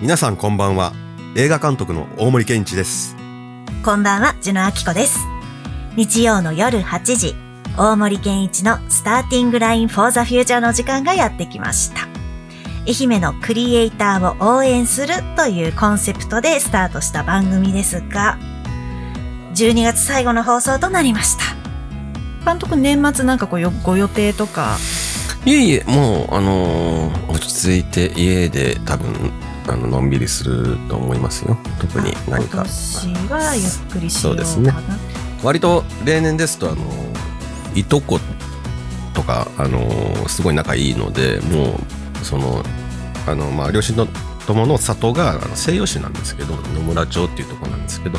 皆さんこんばんは映画監督の大森健一ですこんばんはジュノアキコです日曜の夜8時大森健一のスターティングラインフォーザフューチャーの時間がやってきました愛媛のクリエイターを応援するというコンセプトでスタートした番組ですが12月最後の放送となりました監督年末なんかこうご予定とかいえいえもうあのー落ち着いて家で多分あののんびりすると思いますよ特に何かはゆっくりしようかなうね割と例年ですとあのいとことかあのすごい仲いいのでもうそのあの、まあ、両親の友の里があの西洋市なんですけど野村町っていうとこなんですけど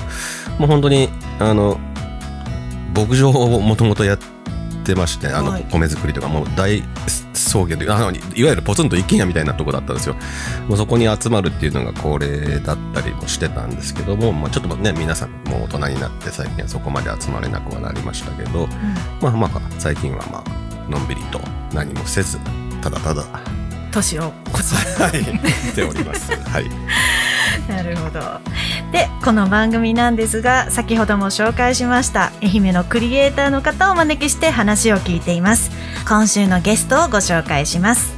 もう本当にあの牧場をもともとやってましてあの米作りとかもう大草原でいあのいわゆるポツンと一軒家みたいなとこだったんですよもうそこに集まるっていうのが恒例だったりもしてたんですけども、まあ、ちょっとね皆さんもう大人になって最近はそこまで集まれなくはなりましたけど、うん、まあまあ最近はまあのんびりと何もせずただただ年をこちはい、ております。はいなるほど。で、この番組なんですが、先ほども紹介しました、愛媛のクリエイターの方をお招きして話を聞いています。今週のゲストをご紹介します。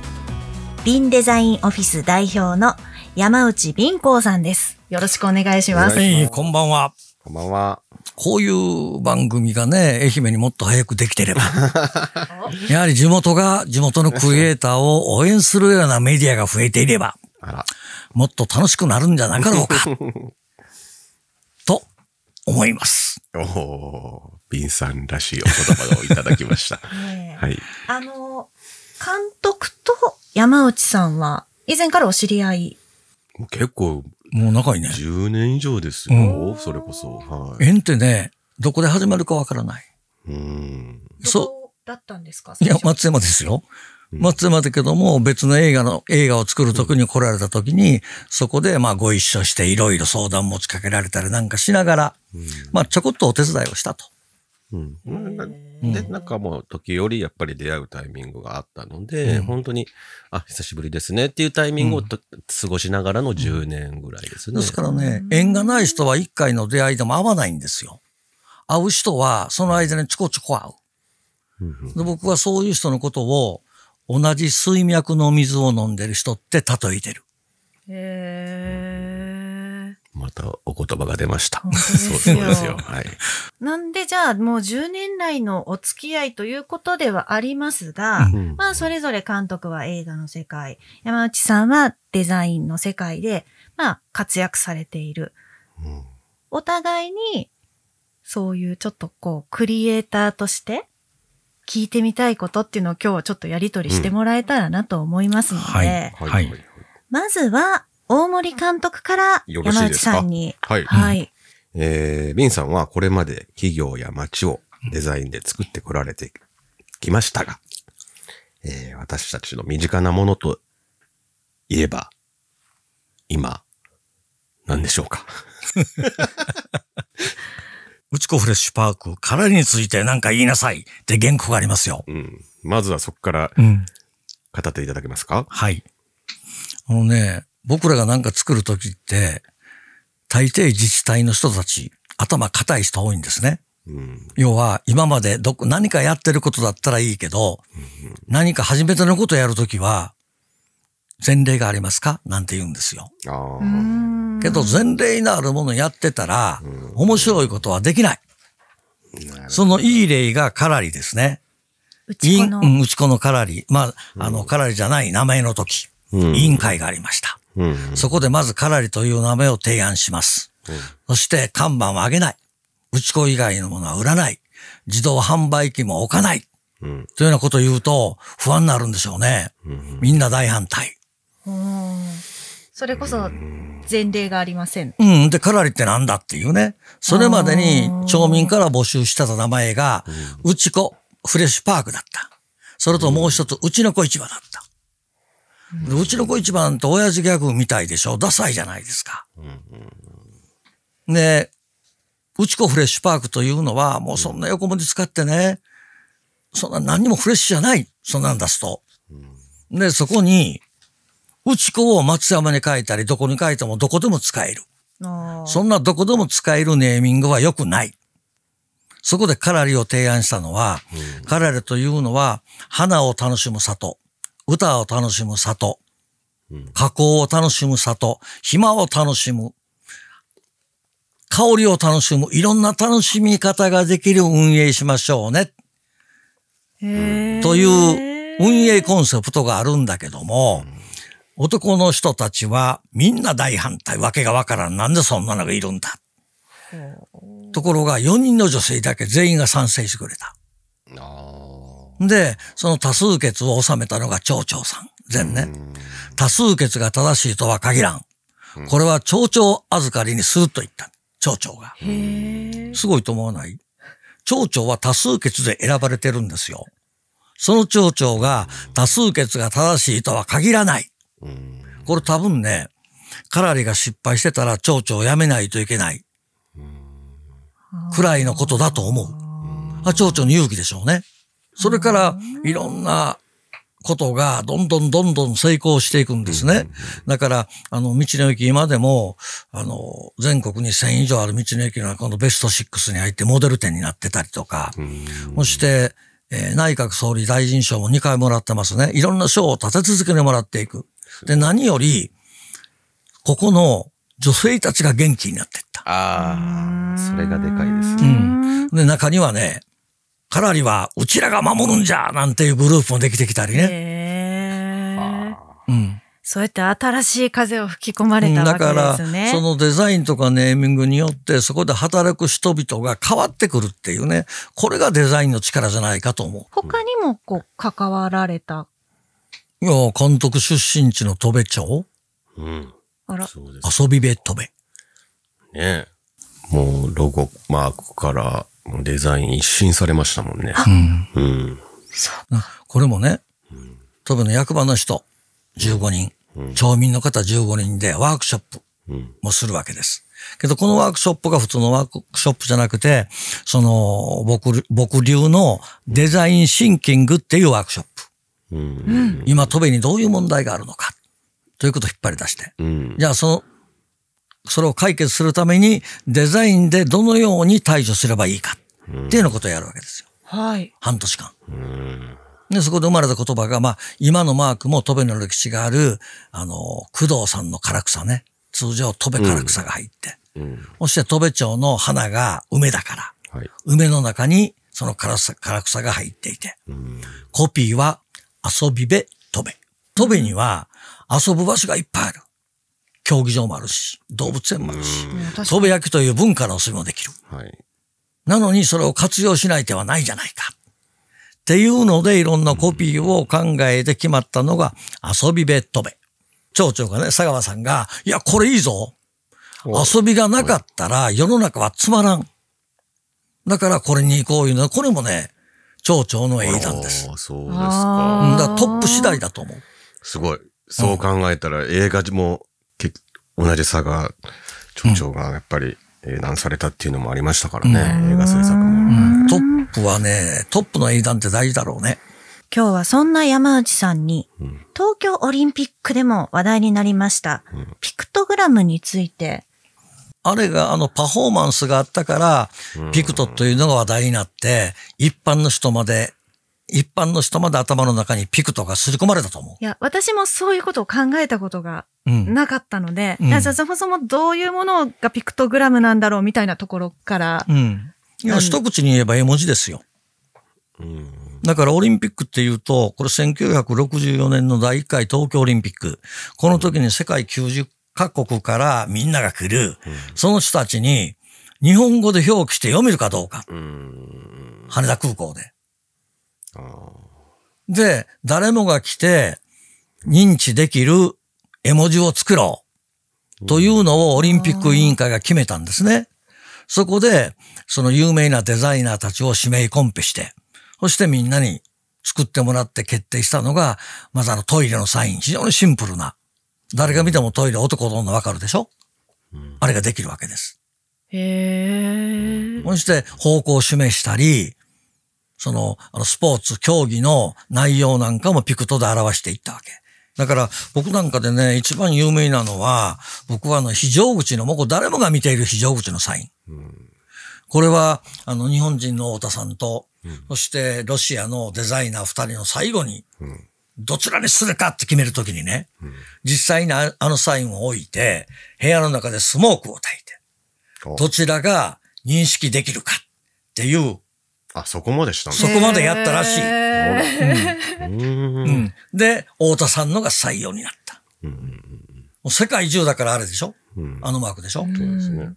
ビンデザインオフィス代表の山内敏子さんです。よろしくお願いします。こんばんは。こんばんは。こういう番組がね、愛媛にもっと早くできてれば。やはり地元が地元のクリエイターを応援するようなメディアが増えていれば、もっと楽しくなるんじゃなかろうか。と思います。おビンさんらしいお言葉をいただきました。はい。あの、監督と山内さんは以前からお知り合い結構、もう仲いいね。10年以上ですよ、それこそ。はい。縁ってね、どこで始まるかわからない。うん。そう。だったんですかいや、松山ですよ。松山だけども、別の映画の、映画を作るときに来られたときに、そこでまあご一緒していろいろ相談持ちかけられたりなんかしながら、まあちょこっとお手伝いをしたと。うん、でなんかもう時折やっぱり出会うタイミングがあったので、うん、本当にあ久しぶりですねっていうタイミングを、うん、過ごしながらの10年ぐらいですね。ですからね縁がない人は1回の出会いでも会わないんですよ。会う人はその間にちょこちょこ会う。で僕はそういう人のことを同じ水脈の水を飲んでる人って例えてる。へーまたお言葉が出ました。そうですよ。はい。なんでじゃあもう10年来のお付き合いということではありますが、うん、まあそれぞれ監督は映画の世界、山内さんはデザインの世界で、まあ活躍されている。うん、お互いにそういうちょっとこうクリエイターとして聞いてみたいことっていうのを今日はちょっとやりとりしてもらえたらなと思いますので、うん、はい、はい、まずは大森監督から山内さんに。はい。はい。えー、ビンさんはこれまで企業や街をデザインで作ってこられてきましたが、えー、私たちの身近なものといえば、今、何でしょうか。うちこフレッシュパーク、からについて何か言いなさいって原稿がありますよ。うん。まずはそこから、語っていただけますか、うん、はい。あのね、僕らが何か作るときって、大抵自治体の人たち、頭固い人多いんですね。うん、要は、今までど何かやってることだったらいいけど、うん、何か初めてのことやるときは、前例がありますかなんて言うんですよ。けど、前例のあるものやってたら、面白いことはできない。そのいい例がカラリですね。うちこの。うちこのカラリ。まあ、あの、カラリじゃない名前の時、委員会がありました。そこでまずカラリという名前を提案します。うん、そして看板は上げない。うち子以外のものは売らない。自動販売機も置かない。うん、というようなことを言うと不安になるんでしょうね。みんな大反対。それこそ前例がありません。うん。で、カラリってなんだっていうね。それまでに町民から募集してた名前が、うち、子フレッシュパークだった。それともう一つ、うちの子市場だった。うん、うちの子一番って親父ギャグみたいでしょダサいじゃないですか。で、うち子フレッシュパークというのは、もうそんな横文字使ってね、そんな何にもフレッシュじゃない。そんなん出すと。で、そこに、うち子を松山に書いたり、どこに書いてもどこでも使える。そんなどこでも使えるネーミングは良くない。そこでカラリを提案したのは、うん、カラリというのは、花を楽しむ里。歌を楽しむ里、加工を楽しむ里、暇を楽しむ、香りを楽しむ、いろんな楽しみ方ができる運営しましょうね。という運営コンセプトがあるんだけども、男の人たちはみんな大反対。わけがわからん。なんでそんなのがいるんだ。ところが4人の女性だけ全員が賛成してくれた。あで、その多数決を収めたのが町長さん、前年。多数決が正しいとは限らん。これは町長預かりにすると言った。町長が。すごいと思わない町長は多数決で選ばれてるんですよ。その町長が多数決が正しいとは限らない。これ多分ね、カラリが失敗してたら町長を辞めないといけない。くらいのことだと思う。あ、町長の勇気でしょうね。それからいろんなことがどんどんどんどん成功していくんですね。だから、あの、道の駅今でも、あの、全国に1000以上ある道の駅のこのベスト6に入ってモデル店になってたりとか、そして、えー、内閣総理大臣賞も2回もらってますね。いろんな賞を立て続けにもらっていく。で、何より、ここの女性たちが元気になっていった。ああ、それがでかいです、ね、うん。で、中にはね、かなりはうちらが守るんじゃなんていうグループもできてきたりね。へーそうやって新しい風を吹き込まれたわけですね。だからそのデザインとかネーミングによってそこで働く人々が変わってくるっていうねこれがデザインの力じゃないかと思う。他にもこう関わられたいや監督出身地の戸部町、うん、あら遊び部戸部。ねもうロゴマークからデザイン一新されましたもんね。うん。うん、これもね、多分ね、役場の人15人、町民の方15人でワークショップもするわけです。けど、このワークショップが普通のワークショップじゃなくて、その、僕、僕流のデザインシンキングっていうワークショップ。うん、今、トベにどういう問題があるのか。ということを引っ張り出して。うん、じゃあ、その、それを解決するためにデザインでどのように対処すればいいかっていうのことをやるわけですよ。はい。半年間。で、そこで生まれた言葉が、まあ、今のマークもトベの歴史がある、あの、工藤さんの唐草ね。通常、トベ唐草が入って。うんそして、戸部町の花が梅だから、はい、梅の中にその唐草唐草が入っていて、うん、コピーは遊びべ、戸部。戸部には遊ぶ場所がいっぱいある。競技場もあるし、動物園もあるし、そべ焼きという文化の遊びもできる。はい、なのにそれを活用しない手はないじゃないか。っていうので、いろんなコピーを考えて決まったのが、遊びべッドべ。町長がね、佐川さんが、いや、これいいぞ。遊びがなかったら世の中はつまらん。だからこれに行こういうのは、これもね、町長の英断です。そうですか。だトップ次第だと思う。すごい。そう考えたら映画も同じ佐賀町長がやっぱり、英断されたっていうのもありましたからね、映画制作も。トップはね、トップの英断って大事だろうね。今日はそんな山内さんに、うん、東京オリンピックでも話題になりました、うん、ピクトグラムについて。あれが、あの、パフォーマンスがあったから、ピクトというのが話題になって、一般の人まで一般の人まで頭の中にピクトが刷り込まれたと思う。いや、私もそういうことを考えたことがなかったので、うん、じゃあそもそもどういうものがピクトグラムなんだろうみたいなところから。うん。いや、一口に言えば絵文字ですよ。うん、だからオリンピックっていうと、これ1964年の第1回東京オリンピック。この時に世界90カ国からみんなが来る。うん、その人たちに日本語で表記して読めるかどうか。うん、羽田空港で。で、誰もが来て認知できる絵文字を作ろうというのをオリンピック委員会が決めたんですね。そこで、その有名なデザイナーたちを指名コンペして、そしてみんなに作ってもらって決定したのが、まずあのトイレのサイン、非常にシンプルな。誰が見てもトイレ男どどんわかるでしょ、うん、あれができるわけです。へえ。そして方向を示したり、その、あの、スポーツ、競技の内容なんかもピクトで表していったわけ。だから、僕なんかでね、一番有名なのは、僕はあの、非常口の、もう誰もが見ている非常口のサイン。うん、これは、あの、日本人の太田さんと、うん、そしてロシアのデザイナー二人の最後に、うんどちらにするかって決めるときにね、うん、実際にあのサインを置いて、部屋の中でスモークを焚いて、どちらが認識できるかっていうあ、そこまでしたね。そこまでやったらしい。で、太田さんのが採用になった。もう世界中だからあれでしょ、あのマークでしょそうですね。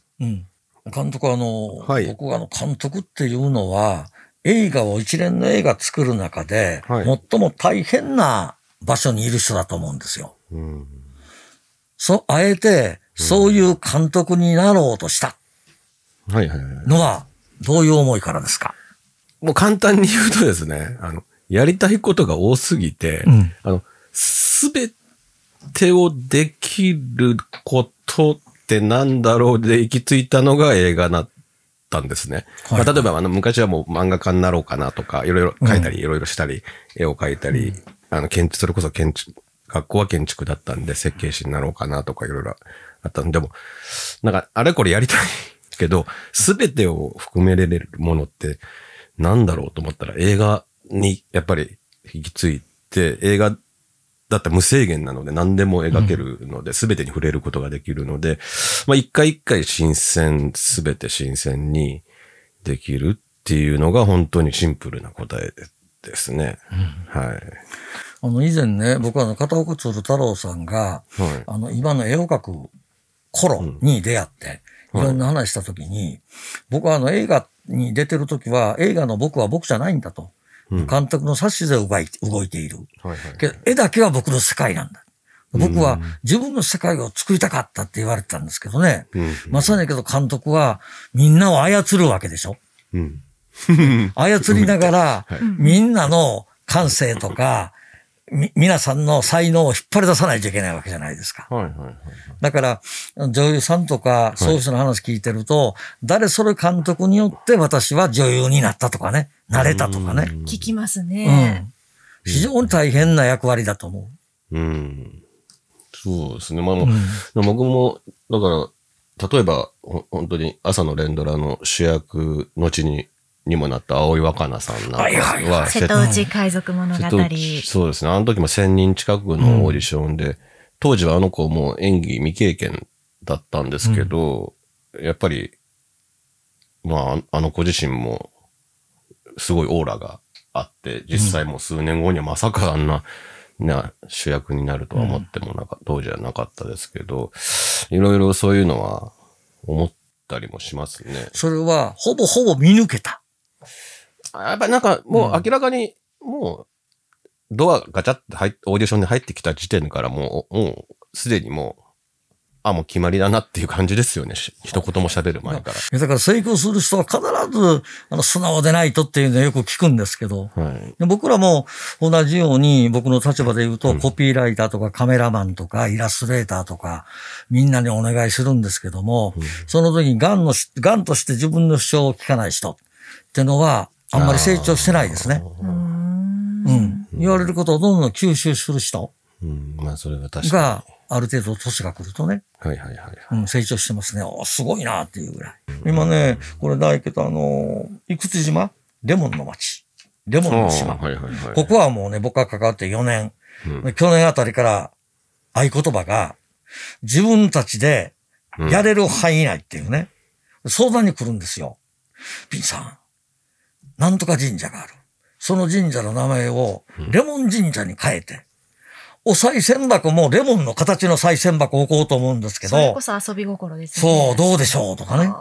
監督あの、は僕あの監督っていうのは、映画を一連の映画作る中で、最も大変な場所にいる人だと思うんですよ。そう、あえて、そういう監督になろうとした。はいはいはい。のは、どういう思いからですかもう簡単に言うとですね、あの、やりたいことが多すぎて、うん、あの、すべてをできることってなんだろうで行き着いたのが映画だったんですね。はい、まあ、例えばあの昔はもう漫画家になろうかなとか、いろいろ書いたり、いろいろしたり、絵を描いたり、あの建築、それこそ建築、学校は建築だったんで設計士になろうかなとかいろいろあったんでも、なんかあれこれやりたいけど、すべてを含めれるものって、なんだろうと思ったら映画にやっぱり引き継いで、映画だったら無制限なので何でも描けるので、すべてに触れることができるので、まあ一回一回新鮮、すべて新鮮にできるっていうのが本当にシンプルな答えですね。うん、はい。あの以前ね、僕はあの片岡鶴太郎さんが、はい、あの今の絵を描く頃に出会って、いろんな話した時に、僕はあの映画ってに出てる時は、映画の僕は僕じゃないんだと。うん、監督の指図で動いて動いている、はいはいけど、絵だけは僕の世界なんだ。僕は自分の世界を作りたかったって言われてたんですけどね。うん、まさにけど監督はみんなを操るわけでしょ。うん、操りながら、みんなの感性とか、み、皆さんの才能を引っ張り出さないといけないわけじゃないですか。はいはいはい、はい、だから、女優さんとか、そういう人の話聞いてると、はい、誰それ監督によって私は女優になったとかね、なれたとかね。聞きますね、うん。非常に大変な役割だと思う。うん。そうですね。まあ、うん、僕も、だから、例えば、本当に朝の連ドラの主役、のちににもなった青井若菜さんなんかは、瀬戸内海賊物語。そうですね。あの時も1000人近くのオーディションで、うん、当時はあの子も演技未経験だったんですけど、うん、やっぱり、まあ、あの子自身も、すごいオーラがあって、実際もう数年後にはまさかあんな、な主役になるとは思ってもなか、当時はなかったですけど、いろいろそういうのは思ったりもしますね。それは、ほぼほぼ見抜けた。やっぱなんかもう明らかに、もう、ドアガチャって入っオーディションに入ってきた時点からもう、もう、すでにもう、あ、もう決まりだなっていう感じですよね。一言も喋る前から。だから成功する人は必ず、あの、素直でないとっていうのはよく聞くんですけど、はい、僕らも同じように僕の立場で言うと、うん、コピーライターとかカメラマンとかイラストレーターとか、みんなにお願いするんですけども、うん、その時に癌の、癌として自分の主張を聞かない人ってのは、あんまり成長してないですね。うん。言われることをどんどん吸収する人が、ある程度年が来るとね、はいはいはい、はい、うん、成長してますね。おすごいなっていうぐらい。今ね、これ大けど、あのー、いくつ島レモンの町。レモンの島、はいはいはい。ここはもうね、僕が関わって4年。うん、去年あたりから合言葉が、自分たちでやれる範囲内っていうね、うん、相談に来るんですよ。ピンさん、なんとか神社がある。その神社の名前をレモン神社に変えて、お賽銭箱もレモンの形の賽銭箱置こうと思うんですけど。それこそ遊び心ですね。そう、どうでしょうとかね。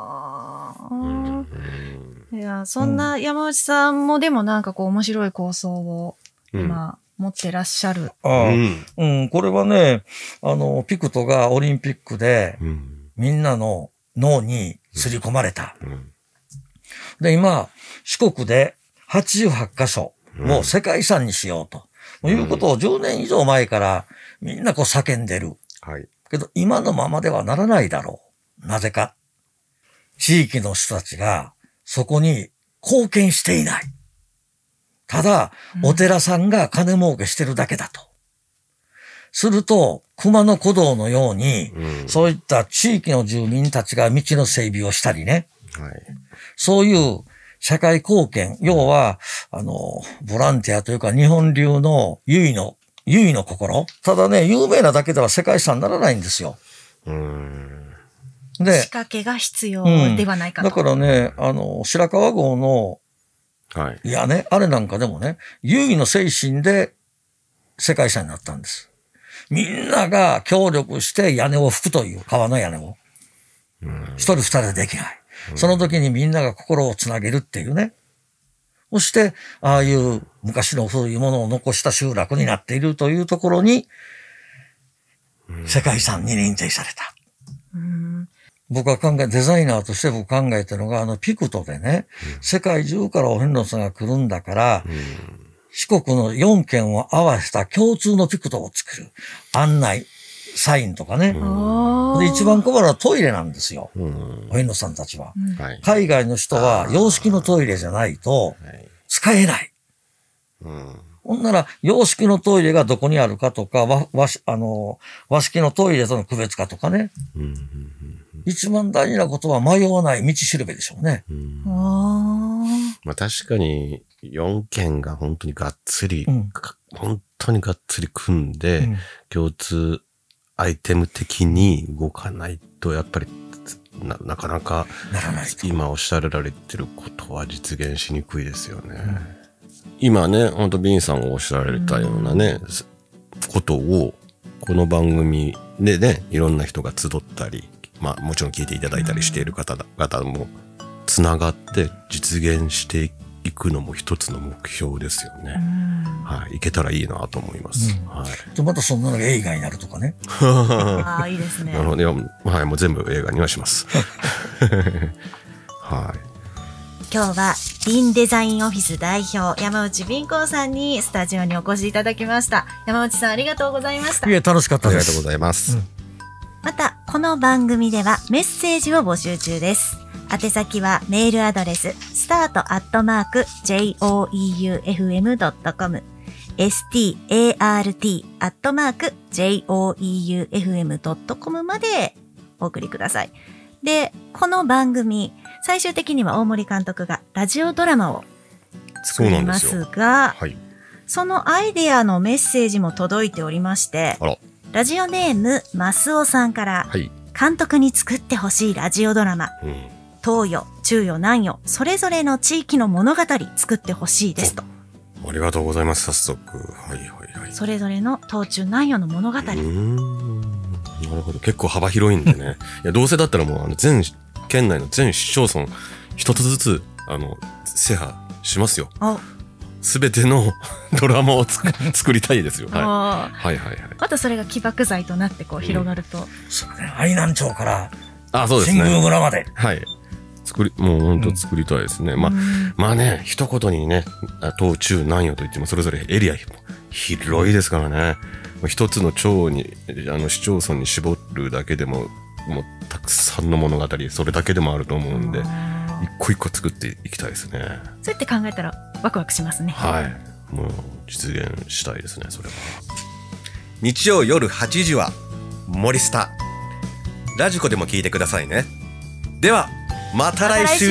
いや、そんな山内さんもでもなんかこう面白い構想を今持ってらっしゃる。うん、うん、これはね、あの、ピクトがオリンピックでみんなの脳に刷り込まれた。うんで、今、四国で88カ所、もう世界遺産にしようと。うん、いうことを10年以上前からみんなこう叫んでる。はい。けど今のままではならないだろう。なぜか。地域の人たちがそこに貢献していない。ただ、お寺さんが金儲けしてるだけだと。すると、熊野古道のように、そういった地域の住民たちが道の整備をしたりね、はい、そういう社会貢献、要は、あの、ボランティアというか日本流の優位の、優位の心。ただね、有名なだけでは世界遺産にならないんですよ。うんで、仕掛けが必要ではないかと、うん。だからね、あの、白川郷の、はい、いやね、あれなんかでもね、優位の精神で世界遺産になったんです。みんなが協力して屋根を拭くという、川の屋根を。一人二人でできない。その時にみんなが心をつなげるっていうね。そして、ああいう昔のそういうものを残した集落になっているというところに、世界遺産に認定された。僕は考え、デザイナーとして僕考えたのが、あのピクトでね、うん、世界中からお遍路さんが来るんだから、うん、四国の4県を合わせた共通のピクトを作る。案内、サインとかね。で、一番困るのはトイレなんですよ。お犬さんたちは、はい。海外の人は洋式のトイレじゃないと使えない。ほんなら、洋式のトイレがどこにあるかとか、和、和、あの、和式のトイレとの区別化とかね。うんうん、一番大事なことは迷わない道しるべでしょうね。うん、まあ確かに、4件が本当にがっつり、うん、本当にがっつり組んで、うん、共通アイテム的に動かないと、やっぱりな、なかなか、今おっしゃられてることは実現しにくいですよね。うん、今ね、本当ビンさんがおっしゃられたようなね、うん、ことを、この番組でね、いろんな人が集ったり、まあもちろん聞いていただいたりしている方々も、つながって実現していく行くのも一つの目標ですよね。はい、あ、行けたらいいなと思います。うん、はい。とまたそんなの映画になるとかね。ああ、いいですね。なるほど、ね。はい、もう全部映画にはします。はい。今日はビンデザインオフィス代表山内敏光さんにスタジオにお越しいただきました山内さんありがとうございましたいや楽しかったありがとうございます、うん、またこの番組ではメッセージを募集中です宛先はメールアドレス、start.joeufm.com、start.joeufm.com までお送りください。で、この番組、最終的には大森監督がラジオドラマを作りますが、そはい、そのアイデアのメッセージも届いておりまして、ラジオネーム、マスオさんから、はい、監督に作ってほしいラジオドラマ、うん東予、中予、南予、それぞれの地域の物語作ってほしいですと。ありがとうございます、早速。はいはいはい。それぞれの東中南予の物語。なるほど。結構幅広いんでね。いや、どうせだったらもう、あの、全、県内の全市町村、一つずつ、あの、制覇しますよ。すべての ドラマを作 作りたいですよ。はい。はいはいはい。またそれが起爆剤となって、こう、広がると。うん、そうね。愛南町から、あ、そうですね。新宮村まで。はい。作り、もう本当作りたいですね。うん、まあ、まあね、一言にね、東中南よといってもそれぞれエリア広いですからね。一つの町に、あの市町村に絞るだけでも、もうたくさんの物語、それだけでもあると思うんで、一個一個作っていきたいですね。そうやって考えたらワクワクしますね。はい。もう実現したいですね、それは。日曜夜8時は、森下。ラジコでも聞いてくださいね。では、また来週